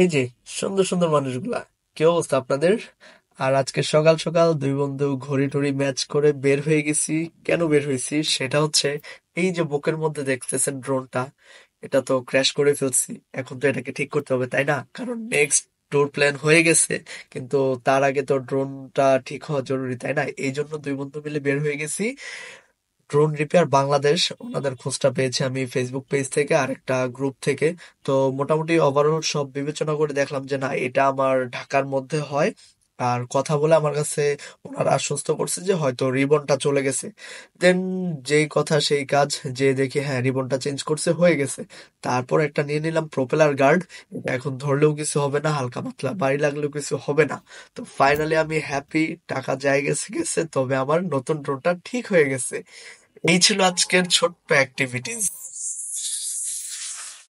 এই যে সুন্দর সুন্দর মানুষগুলা কি অবস্থা আপনাদের আর আজকে সকাল সকাল দুই বন্ধু ঘড়ি টড়ি ম্যাচ করে বের হয়ে গেছি কেন বের হয়েছি সেটা হচ্ছে এই যে বুকের মধ্যে দেখতেছেন ড্রোনটা এটা তো ক্র্যাশ করে ফেলছি এখন তো এটাকে ঠিক করতে হবে তাই না কারণ নেক্সট ট্যুর প্ল্যান হয়ে গেছে কিন্তু তার আগে তো ড্রোনটা ঠিক হওয়া জরুরি তাই না এই জন্য দুই বন্ধু মিলে বের হয়ে গেছি ড্রোন রিপেয়ার বাংলাদেশ ওনাদের খোঁজটা পেয়েছি আমি ফেসবুক পেজ থেকে আর একটা গ্রুপ থেকে তো মোটামুটি ওভারঅল সব বিবেচনা করে দেখলাম যে না এটা আমার ঢাকার মধ্যে হয় আর কথা বলে আমার কাছে ওনারা আশ্বস্ত করছে যে হয়তো রিবনটা চলে গেছে দেন যেই কথা সেই কাজ যে দেখি হ্যাঁ রিবনটা চেঞ্জ করছে হয়ে গেছে তারপর একটা নিয়ে নিলাম প্রোপেলার গার্ড এখন ধরলেও কিছু হবে না হালকা পাতলা বাড়ি লাগলেও কিছু হবে না তো ফাইনালি আমি হ্যাপি টাকা যায় গেছে গেছে তবে আমার নতুন ড্রোনটা ঠিক হয়ে গেছে এই ছিল আজকের ছোট্ট অ্যাক্টিভিটিস